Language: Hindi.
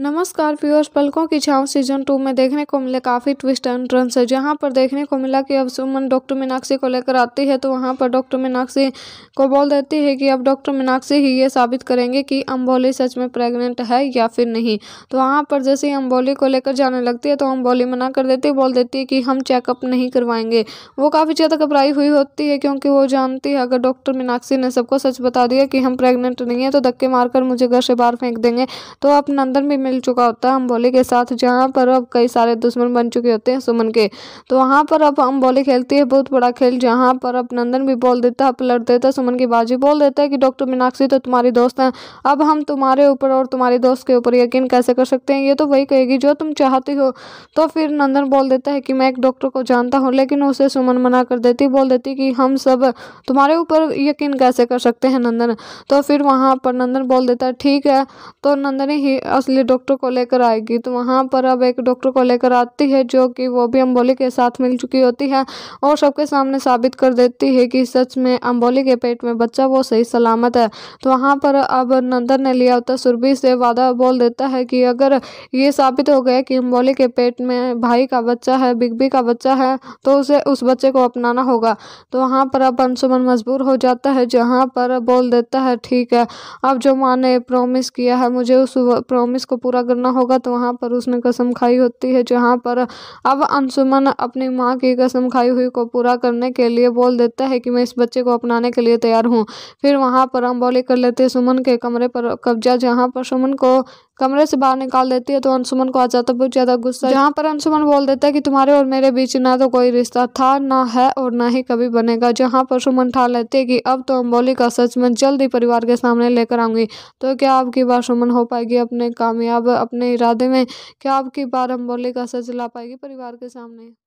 नमस्कार प्योर्स पलकों की छाव सीजन टू में देखने को मिले काफ़ी ट्विस्ट एंड है जहां पर देखने को मिला कि अब सुमन डॉक्टर मीनाक्षी को लेकर आती है तो वहां पर डॉक्टर मीनाक्षी को बोल देती है कि अब डॉक्टर मीनाक्षी ही ये साबित करेंगे कि अम्बोली सच में प्रेग्नेंट है या फिर नहीं तो वहाँ पर जैसे ही अम्बोली को लेकर जाने लगती है तो अम्बोली मना कर देती है बोल देती है कि हम चेकअप नहीं करवाएंगे वो काफ़ी ज़्यादा घबराई हुई होती है क्योंकि वो जानती है अगर डॉक्टर मीनाक्षी ने सबको सच बता दिया कि हम प्रेगनेंट नहीं है तो धक्के मारकर मुझे घर से बाहर फेंक देंगे तो अब नंदन भी मिल चुका होता है अम्बोले के साथ जहाँ पर अब कई सारे दुश्मन बन चुके होते हैं सुमन के तो वहाँ पर अब अम्बोले खेलती है बहुत बड़ा खेल जहाँ पर अब नंदन भी बोल देता है पलट देता है सुमन की बाजी बोल देता है कि डॉक्टर मीनाक्षी तो तुम्हारी दोस्त हैं अब हम तुम्हारे ऊपर और तुम्हारे दोस्त के ऊपर यकीन कैसे कर सकते हैं ये तो वही कहेगी जो तुम चाहती हो तो फिर नंदन बोल देता है कि मैं एक डॉक्टर को जानता हूँ लेकिन उसे सुमन मना कर देती बोल देती कि हम सब तुम्हारे ऊपर यकीन कैसे कर सकते हैं नंदन तो फिर वहाँ पर नंदन बोल देता है ठीक है तो नंदन ही असली डॉक्टर को लेकर आएगी तो वहाँ पर अब एक डॉक्टर को लेकर आती है जो कि वो भी अम्बोली के साथ मिल चुकी होती है और सबके सामने साबित कर देती है कि सच में अम्बोली के पेट में बच्चा वो सही सलामत है तो वहाँ पर अब नंदन ने लिया होता सुरभि से वादा बोल देता है कि अगर ये साबित हो गया कि अम्बोली के पेट में भाई का बच्चा है बिग का बच्चा है तो उसे उस बच्चे को अपनाना होगा तो वहाँ पर अब अंशुमन मजबूर हो जाता है जहाँ पर बोल देता है ठीक है अब जो माँ ने प्रोमिस किया है मुझे उस प्रोमिस को पूरा करना होगा तो वहाँ पर उसने कसम खाई होती है जहाँ पर अब अंशुमन अपनी माँ की कसम खाई हुई को पूरा करने के लिए बोल देता है कि मैं इस बच्चे को अपनाने के लिए तैयार हूँ फिर वहाँ पर अम्बोली कर लेते सुमन के कमरे पर कब्जा जहाँ पर सुमन को कमरे से बाहर निकाल देती है तो अंशुमन को आ जाता बहुत ज्यादा गुस्सा जहाँ पर अंशुमन बोल देता है कि तुम्हारे और मेरे बीच ना तो कोई रिश्ता था ना है और ना ही कभी बनेगा जहाँ पर सुमन ठान लेती है कि अब तो अम्बोली का सच मैं जल्द ही परिवार के सामने लेकर आऊंगी तो क्या आपकी बार सुमन हो पाएगी अपने कामयाब अपने इरादे में क्या आपकी बार अम्बोली का सच ला पाएगी परिवार के सामने